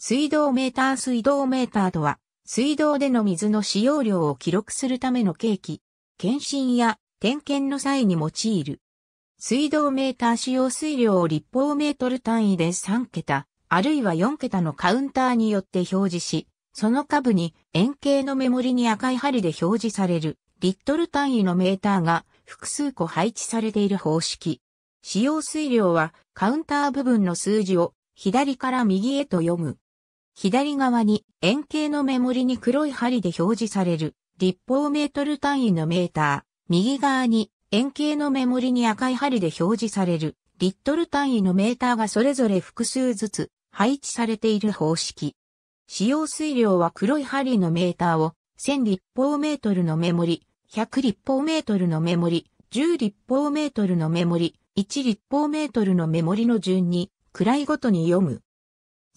水道メーター水道メーターとは、水道での水の使用量を記録するための計器、検診や点検の際に用いる。水道メーター使用水量を立方メートル単位で3桁、あるいは4桁のカウンターによって表示し、その下部に円形の目盛りに赤い針で表示される、リットル単位のメーターが複数個配置されている方式。使用水量はカウンター部分の数字を左から右へと読む。左側に円形の目盛りに黒い針で表示される立方メートル単位のメーター、右側に円形の目盛りに赤い針で表示されるリットル単位のメーターがそれぞれ複数ずつ配置されている方式。使用水量は黒い針のメーターを1000立方メートルの目盛り、100立方メートルの目盛り、10立方メートルの目盛り、1立方メートルの目盛りの順に、位ごとに読む。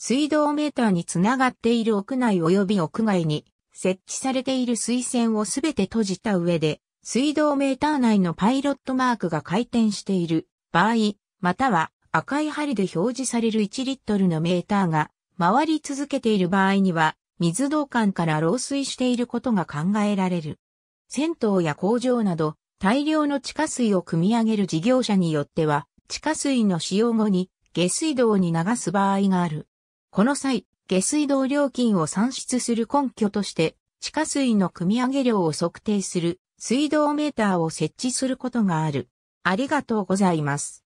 水道メーターにつながっている屋内及び屋外に設置されている水栓をすべて閉じた上で、水道メーター内のパイロットマークが回転している場合、または赤い針で表示される1リットルのメーターが回り続けている場合には、水道管から漏水していることが考えられる。銭湯や工場など大量の地下水を汲み上げる事業者によっては、地下水の使用後に下水道に流す場合がある。この際、下水道料金を算出する根拠として、地下水の汲み上げ量を測定する水道メーターを設置することがある。ありがとうございます。